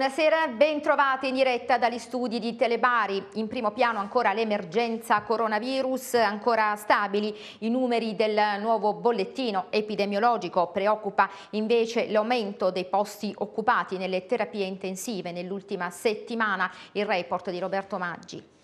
Buonasera, ben trovati in diretta dagli studi di Telebari. In primo piano ancora l'emergenza coronavirus, ancora stabili i numeri del nuovo bollettino epidemiologico. Preoccupa invece l'aumento dei posti occupati nelle terapie intensive nell'ultima settimana, il report di Roberto Maggi.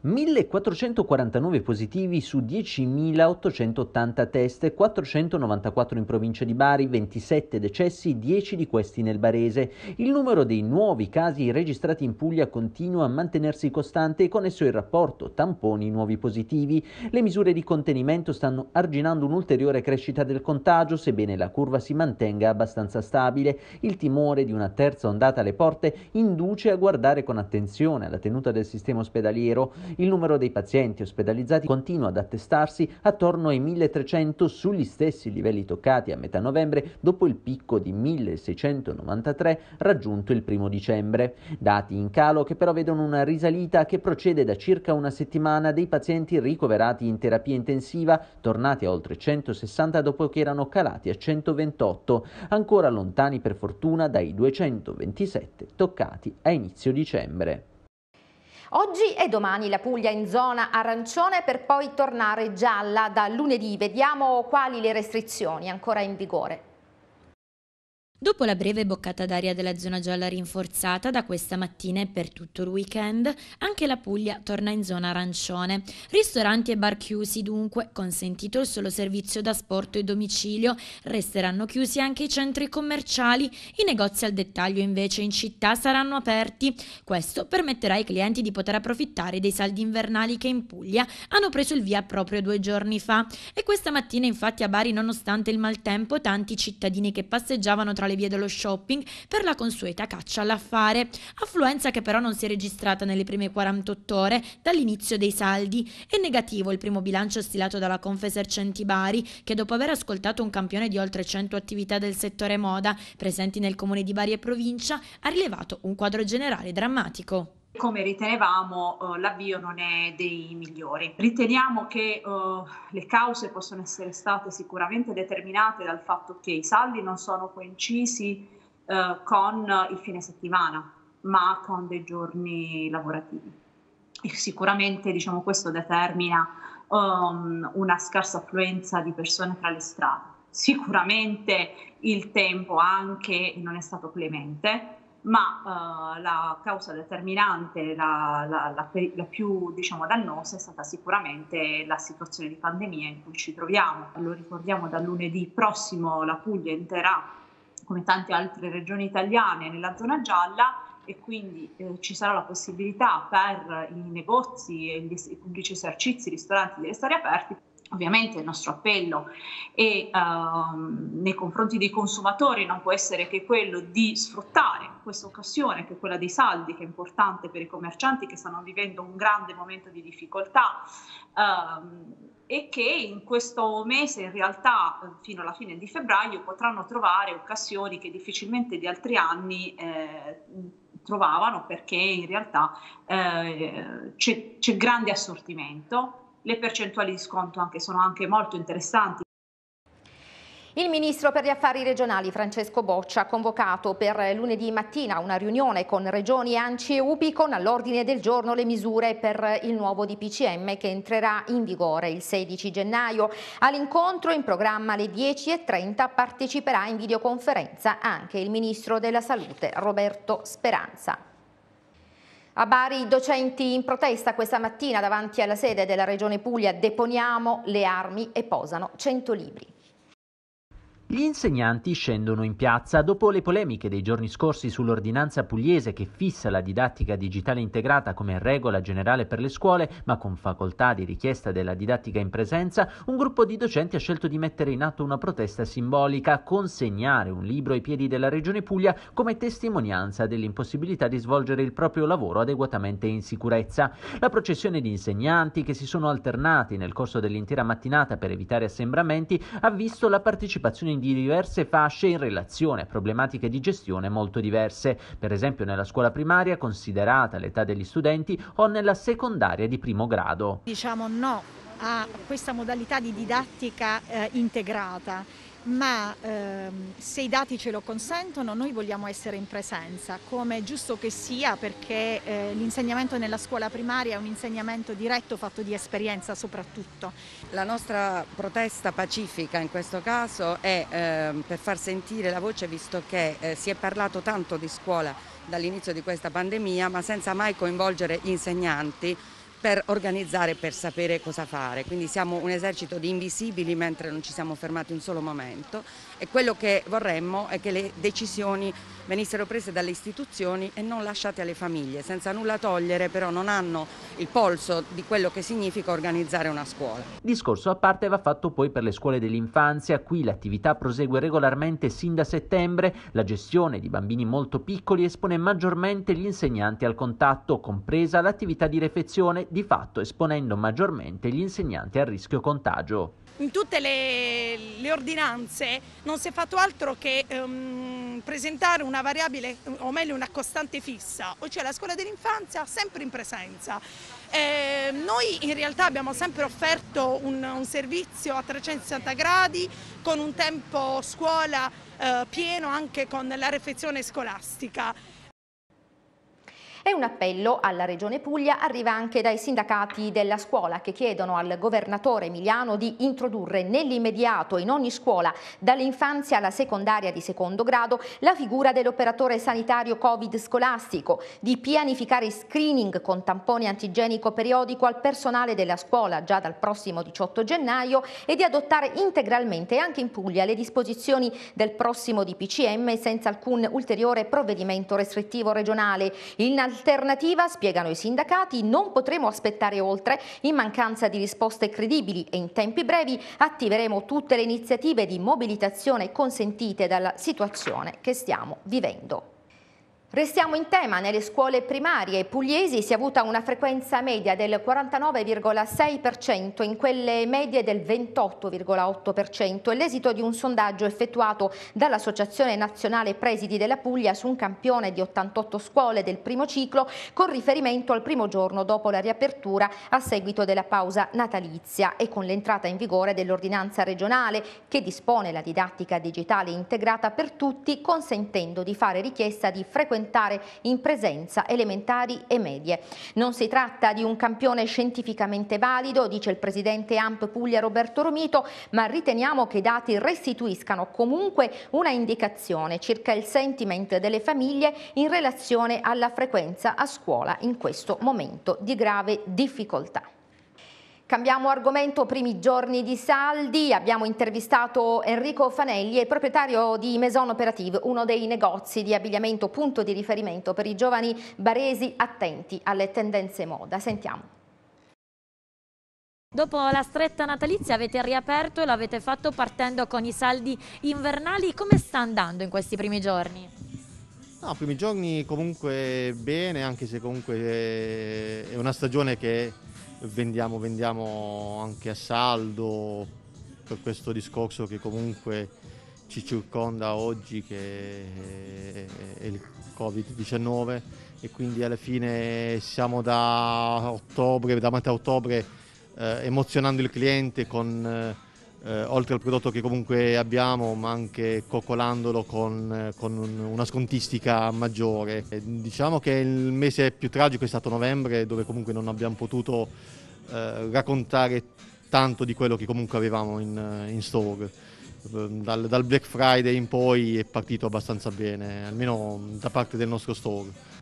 1449 positivi su 10.880 test, 494 in provincia di Bari, 27 decessi, 10 di questi nel Barese. Il numero dei nuovi casi registrati in Puglia continua a mantenersi costante e con esso il rapporto tamponi-nuovi positivi. Le misure di contenimento stanno arginando un'ulteriore crescita del contagio, sebbene la curva si mantenga abbastanza stabile. Il timore di una terza ondata alle porte induce a guardare con attenzione alla tenuta del sistema ospedaliero. Il numero dei pazienti ospedalizzati continua ad attestarsi attorno ai 1300 sugli stessi livelli toccati a metà novembre dopo il picco di 1693 raggiunto il primo dicembre. Dati in calo che però vedono una risalita che procede da circa una settimana dei pazienti ricoverati in terapia intensiva, tornati a oltre 160 dopo che erano calati a 128, ancora lontani per fortuna dai 227 toccati a inizio dicembre. Oggi e domani la Puglia in zona arancione per poi tornare gialla da lunedì. Vediamo quali le restrizioni ancora in vigore. Dopo la breve boccata d'aria della zona gialla rinforzata, da questa mattina e per tutto il weekend, anche la Puglia torna in zona arancione. Ristoranti e bar chiusi dunque, consentito il solo servizio da sporto e domicilio, resteranno chiusi anche i centri commerciali, i negozi al dettaglio invece in città saranno aperti. Questo permetterà ai clienti di poter approfittare dei saldi invernali che in Puglia hanno preso il via proprio due giorni fa. E questa mattina infatti a Bari, nonostante il maltempo, tanti cittadini che passeggiavano tra le vie dello shopping per la consueta caccia all'affare, affluenza che però non si è registrata nelle prime 48 ore dall'inizio dei saldi. È negativo il primo bilancio stilato dalla Confesercenti Bari, che dopo aver ascoltato un campione di oltre 100 attività del settore moda presenti nel comune di Bari e provincia, ha rilevato un quadro generale drammatico come ritenevamo eh, l'avvio non è dei migliori. Riteniamo che eh, le cause possono essere state sicuramente determinate dal fatto che i saldi non sono coincisi eh, con il fine settimana, ma con dei giorni lavorativi. E sicuramente diciamo, questo determina um, una scarsa affluenza di persone tra le strade. Sicuramente il tempo anche non è stato clemente, ma uh, la causa determinante, la, la, la, la, più diciamo, dannosa è stata sicuramente la situazione di pandemia in cui ci troviamo. Lo ricordiamo da lunedì prossimo la Puglia entrerà, come tante altre regioni italiane, nella zona gialla e quindi eh, ci sarà la possibilità per i negozi e i pubblici esercizi, i ristoranti di restare aperti Ovviamente il nostro appello è, uh, ehm, nei confronti dei consumatori non può essere che quello di sfruttare questa occasione, che è quella dei saldi, che è importante per i commercianti che stanno vivendo un grande momento di difficoltà. Uh, e che in questo mese in realtà fino alla fine di febbraio potranno trovare occasioni che difficilmente di altri anni eh, trovavano perché in realtà eh, c'è, c'è grande assortimento le percentuali di sconto anche, sono anche molto interessanti. Il ministro per gli affari regionali Francesco Boccia ha convocato per lunedì mattina una riunione con regioni Anci e UPI con all'ordine del giorno le misure per il nuovo DPCM che entrerà in vigore il 16 gennaio. All'incontro in programma alle 10.30 parteciperà in videoconferenza anche il ministro della salute Roberto Speranza. A Bari i docenti in protesta questa mattina davanti alla sede della Regione Puglia deponiamo le armi e posano 100 libri. Gli insegnanti scendono in piazza dopo le polemiche dei giorni scorsi sull'ordinanza pugliese che fissa la didattica digitale integrata come regola generale per le scuole, ma con facoltà di richiesta della didattica in presenza, un gruppo di docenti ha scelto di mettere in atto una protesta simbolica, consegnare un libro ai piedi della Regione Puglia come testimonianza dell'impossibilità di svolgere il proprio lavoro adeguatamente in sicurezza. La processione di insegnanti che si sono alternati nel corso dell'intera mattinata per evitare assembramenti ha visto la partecipazione quindi diverse fasce in relazione a problematiche di gestione molto diverse, per esempio nella scuola primaria considerata l'età degli studenti o nella secondaria di primo grado. Diciamo no a questa modalità di didattica eh, integrata ma ehm, se i dati ce lo consentono noi vogliamo essere in presenza, come è giusto che sia perché eh, l'insegnamento nella scuola primaria è un insegnamento diretto fatto di esperienza soprattutto. La nostra protesta pacifica in questo caso è ehm, per far sentire la voce visto che eh, si è parlato tanto di scuola dall'inizio di questa pandemia ma senza mai coinvolgere insegnanti per organizzare, per sapere cosa fare. Quindi siamo un esercito di invisibili mentre non ci siamo fermati un solo momento e quello che vorremmo è che le decisioni venissero prese dalle istituzioni e non lasciate alle famiglie, senza nulla togliere, però non hanno il polso di quello che significa organizzare una scuola. Discorso a parte va fatto poi per le scuole dell'infanzia, qui l'attività prosegue regolarmente sin da settembre, la gestione di bambini molto piccoli espone maggiormente gli insegnanti al contatto, compresa l'attività di refezione, di fatto esponendo maggiormente gli insegnanti al rischio contagio in tutte le, le ordinanze non si è fatto altro che ehm, presentare una variabile, o meglio una costante fissa, cioè la scuola dell'infanzia sempre in presenza. Eh, noi in realtà abbiamo sempre offerto un, un, servizio a 360 gradi con un tempo scuola eh, pieno anche con la refezione scolastica. E un appello alla Regione Puglia arriva anche dai sindacati della scuola che chiedono al governatore emiliano di introdurre nell'immediato in ogni scuola, dall'infanzia alla secondaria di secondo grado, la figura dell'operatore sanitario Covid scolastico, di pianificare screening con tampone antigenico periodico al personale della scuola già dal prossimo 18 gennaio e di adottare integralmente anche in Puglia le disposizioni del prossimo DPCM senza alcun ulteriore provvedimento restrittivo regionale. Il alternativa, spiegano i sindacati, non potremo aspettare oltre. In mancanza di risposte credibili e in tempi brevi attiveremo tutte le iniziative di mobilitazione consentite dalla situazione che stiamo vivendo. Restiamo in tema, nelle scuole primarie pugliesi si è avuta una frequenza media del 49,6%, in quelle medie del 28,8%. È l'esito di un sondaggio effettuato dall'Associazione Nazionale Presidi della Puglia su un campione di 88 scuole del primo ciclo con riferimento al primo giorno dopo la riapertura a seguito della pausa natalizia e con l'entrata in vigore dell'ordinanza regionale che dispone la didattica digitale integrata per tutti consentendo di fare richiesta di frequenza frequentare in presenza elementari e medie. Non si tratta di un campione scientificamente valido, dice il presidente AMP Puglia Roberto Romito, ma riteniamo che i dati restituiscano comunque una indicazione circa il sentiment delle famiglie in relazione alla frequenza a scuola in questo momento di grave difficoltà. Cambiamo argomento, primi giorni di saldi, abbiamo intervistato Enrico Fanelli, proprietario di Maison Operative, uno dei negozi di abbigliamento punto di riferimento per i giovani baresi attenti alle tendenze moda. Sentiamo. Dopo la stretta natalizia avete riaperto e l'avete fatto partendo con i saldi invernali, come sta andando in questi primi giorni? No, primi giorni comunque bene, anche se comunque eh, è una stagione che vendiamo, vendiamo anche a saldo per questo discorso che comunque ci circonda oggi che è il Covid-19 e quindi alla fine siamo da ottobre, da metà ottobre eh, emozionando il cliente con eh, eh, oltre al prodotto che comunque abbiamo, ma anche coccolandolo con, eh, con una scontistica maggiore. E diciamo che il mese più tragico è stato novembre, dove comunque non abbiamo potuto eh, raccontare tanto di quello che comunque avevamo in, eh, in store. Ehm, dal, dal Black Friday in poi è partito abbastanza bene, almeno da parte del nostro store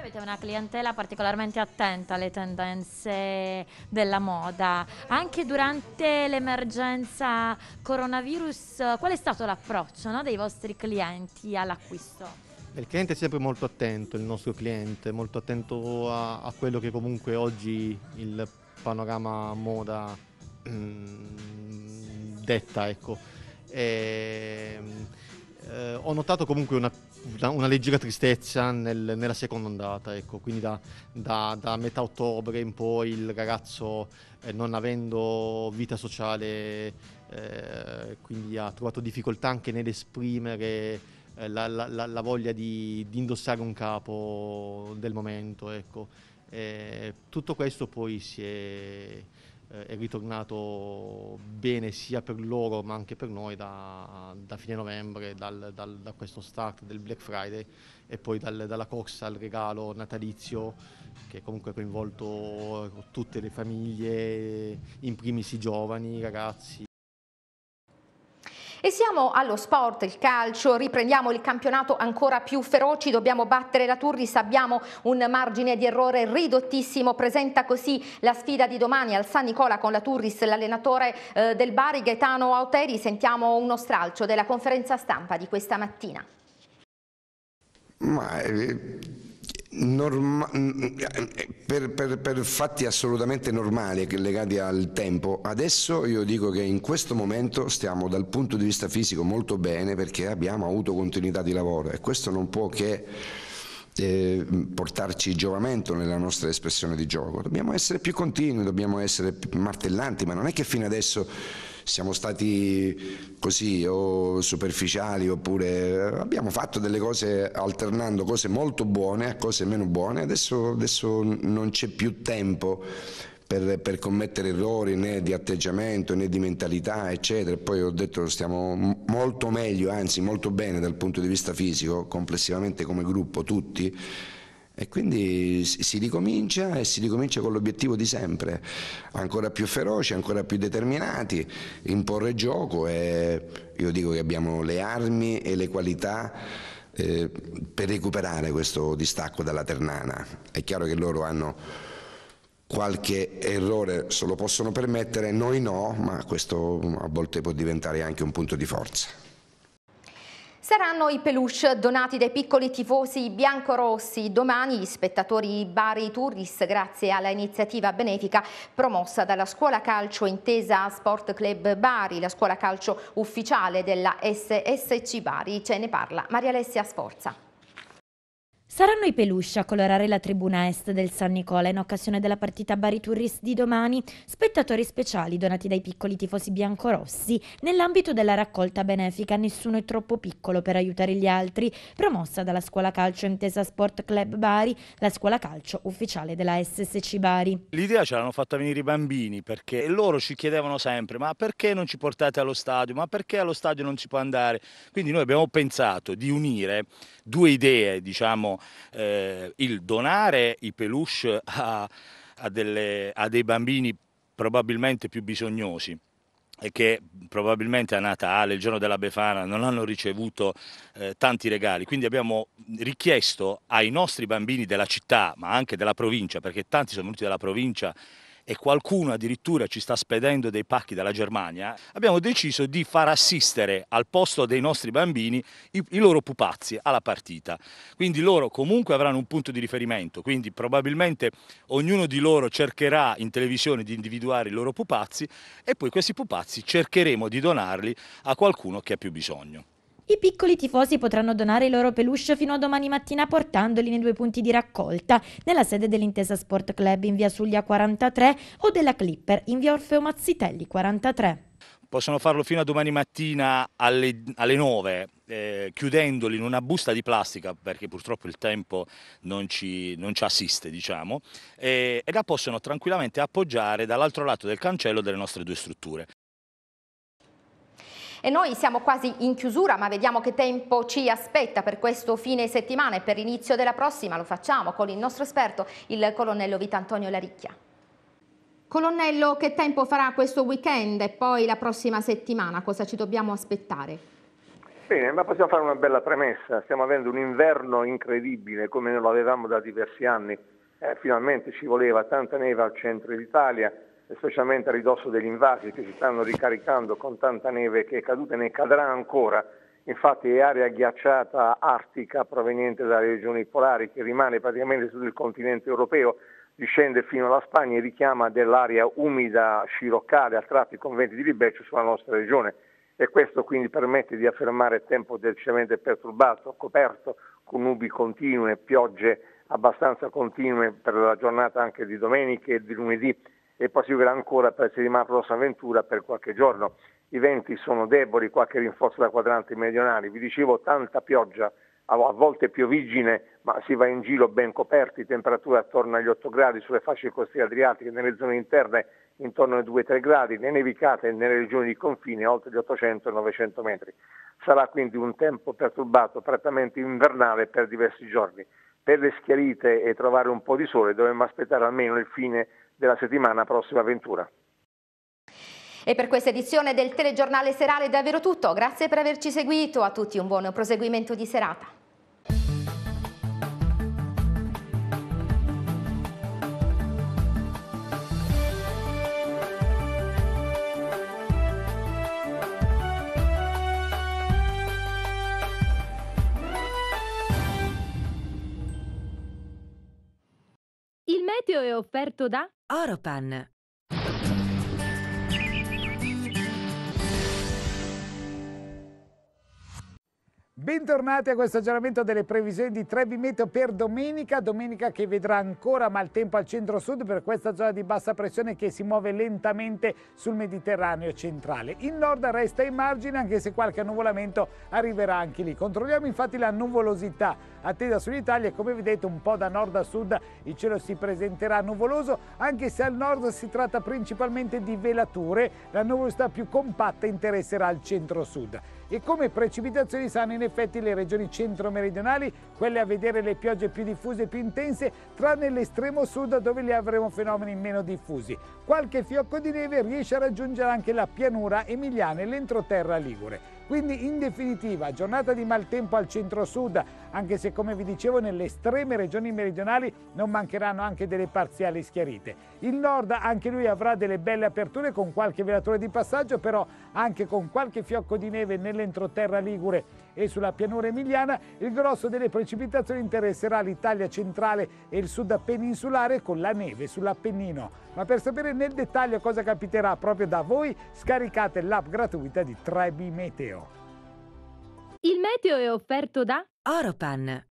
voi avete una clientela particolarmente attenta alle tendenze della moda. Anche durante l'emergenza coronavirus, qual è stato l'approccio no, dei vostri clienti all'acquisto? Il cliente è sempre molto attento, il nostro cliente, molto attento a, a quello che comunque oggi il panorama moda ehm, detta, ecco. E, ho notato comunque una, una leggera tristezza nel, nella seconda ondata, ecco, quindi da, da, da, metà ottobre in poi il ragazzo eh, non avendo vita sociale, eh, quindi ha trovato difficoltà anche nell'esprimere eh, la, la, la, voglia di, di, indossare un capo del momento, ecco. Eh, tutto questo poi si è eh, è ritornato bene sia per loro ma anche per noi da, da fine novembre, dal, dal, da questo start del Black Friday e poi dal, dalla corsa al regalo natalizio che comunque ha coinvolto tutte le famiglie, in primis i giovani, i ragazzi. E siamo allo sport, il calcio, riprendiamo il campionato ancora più feroci, dobbiamo battere la Turris, abbiamo un margine di errore ridottissimo, presenta così la sfida di domani al San Nicola con la Turris, l'allenatore eh, del Bari Gaetano Auteri, sentiamo uno stralcio della conferenza stampa di questa mattina. Ma, eh, Norma- mm, mm, eh, per, per, per, fatti assolutamente normali legati al tempo, adesso io dico che in questo momento stiamo dal punto di vista fisico molto bene perché abbiamo avuto continuità di lavoro e questo non può che eh, portarci giovamento nella nostra espressione di gioco. Dobbiamo essere più continui, dobbiamo essere martellanti, ma non è che fino adesso siamo stati così o superficiali oppure eh, abbiamo fatto delle cose alternando cose molto buone a cose meno buone, adesso, adesso non c'è più tempo per, per, commettere errori né di atteggiamento né di mentalità eccetera. Poi ho detto stiamo molto meglio, anzi molto bene dal punto di vista fisico, complessivamente come gruppo tutti. E quindi si ricomincia e si ricomincia con l'obiettivo di sempre, ancora più feroci, ancora più determinati, imporre gioco e io dico che abbiamo le armi e le qualità eh, per recuperare questo distacco dalla Ternana. È chiaro che loro hanno qualche errore se lo possono permettere, noi no, ma questo a volte può diventare anche un punto di forza. Saranno i peluche donati dai piccoli tifosi biancorossi. Domani gli spettatori Bari Turris, grazie alla iniziativa benefica promossa dalla scuola calcio intesa Sport Club Bari, la scuola calcio ufficiale della SSC Bari. Ce ne parla Maria Alessia Sforza. Saranno i peluche a colorare la tribuna est del San Nicola in occasione della partita Bari Tourist di domani, spettatori speciali donati dai piccoli tifosi biancorossi nell'ambito della raccolta benefica Nessuno è troppo piccolo per aiutare gli altri, promossa dalla scuola calcio Intesa Sport Club Bari, la scuola calcio ufficiale della SSC Bari. L'idea ce l'hanno fatta venire i bambini perché loro ci chiedevano sempre ma perché non ci portate allo stadio, ma perché allo stadio non si può andare? Quindi noi abbiamo pensato di unire due idee, diciamo, eh, il donare i peluche a, a, delle, a dei bambini probabilmente più bisognosi e che probabilmente a Natale, il giorno della Befana, non hanno ricevuto eh, tanti regali. Quindi abbiamo richiesto ai nostri bambini della città, ma anche della provincia, perché tanti sono venuti dalla provincia e qualcuno addirittura ci sta spedendo dei pacchi dalla Germania, abbiamo deciso di far assistere al posto dei nostri bambini i, i loro pupazzi alla partita. Quindi loro comunque avranno un punto di riferimento, quindi probabilmente ognuno di loro cercherà in televisione di individuare i loro pupazzi e poi questi pupazzi cercheremo di donarli a qualcuno che ha più bisogno. I piccoli tifosi potranno donare i loro peluche fino a domani mattina portandoli nei due punti di raccolta, nella sede dell'Intesa Sport Club in via Suglia 43 o della Clipper in via Orfeo Mazzitelli 43 possono farlo fino a domani mattina alle, alle 9, eh, chiudendoli in una busta di plastica perché purtroppo il tempo non ci, non ci assiste, diciamo, eh, e la possono tranquillamente appoggiare dall'altro lato del cancello delle nostre due strutture. E noi siamo quasi in chiusura, ma vediamo che tempo ci aspetta per questo fine settimana e per l'inizio della prossima. Lo facciamo con il nostro esperto, il colonnello Vita Antonio Laricchia. Colonnello, che tempo farà questo weekend e poi la prossima settimana? Cosa ci dobbiamo aspettare? Bene, ma possiamo fare una bella premessa. Stiamo avendo un inverno incredibile, come non lo avevamo da diversi anni. Eh, finalmente ci voleva tanta neve al centro d'Italia, specialmente a ridosso degli invasi che si stanno ricaricando con tanta neve che è caduta e ne cadrà ancora. Infatti è area ghiacciata artica proveniente dalle regioni polari che rimane praticamente sul continente europeo, discende fino alla Spagna e richiama dell'aria umida sciroccale a tratti con venti di libeccio sulla nostra regione e questo quindi permette di affermare tempo decisamente perturbato, coperto con nubi continue, piogge abbastanza continue per la giornata anche di domenica e di lunedì e poi si vedrà ancora per se rimane la prossima avventura per qualche giorno. I venti sono deboli, qualche rinforzo da quadranti meridionali, vi dicevo tanta pioggia, a volte piovigine, ma si va in giro ben coperti, temperature attorno agli 8 gradi sulle fasce costiere adriatiche, nelle zone interne intorno ai 2-3 gradi, le nevicate nelle regioni di confine oltre gli 800-900 metri. Sarà quindi un tempo perturbato, prettamente invernale per diversi giorni. Per le schiarite e trovare un po' di sole dovremmo aspettare almeno il fine della settimana prossima Ventura. E per questa edizione del telegiornale serale è davvero tutto. Grazie per averci seguito. A tutti un buon proseguimento di serata. servizio è offerto da Oropan, Bentornati a questo aggiornamento delle previsioni di Trevi Meteo per domenica, domenica che vedrà ancora maltempo al centro-sud per questa zona di bassa pressione che si muove lentamente sul Mediterraneo centrale. Il nord resta in margine anche se qualche annuvolamento arriverà anche lì. Controlliamo infatti la nuvolosità attesa sull'Italia come vedete un po' da nord a sud il cielo si presenterà nuvoloso anche se al nord si tratta principalmente di velature, la nuvolosità più compatta interesserà il centro-sud e come precipitazioni saranno in effetti effetti le regioni centro-meridionali, quelle a vedere le piogge più diffuse e più intense, tranne l'estremo sud dove li avremo fenomeni meno diffusi. Qualche fiocco di neve riesce a raggiungere anche la pianura emiliana e l'entroterra ligure. Quindi in definitiva giornata di maltempo al centro-sud, anche se come vi dicevo nelle estreme regioni meridionali non mancheranno anche delle parziali schiarite. Il nord anche lui avrà delle belle aperture con qualche velatore di passaggio, però anche con qualche fiocco di neve nell'entroterra ligure e sulla pianura emiliana, il grosso delle precipitazioni interesserà l'Italia centrale e il sud peninsulare con la neve sull'Appennino. Ma per sapere nel dettaglio cosa capiterà proprio da voi, scaricate l'app gratuita di 3B Meteo. Il meteo è offerto da Oropan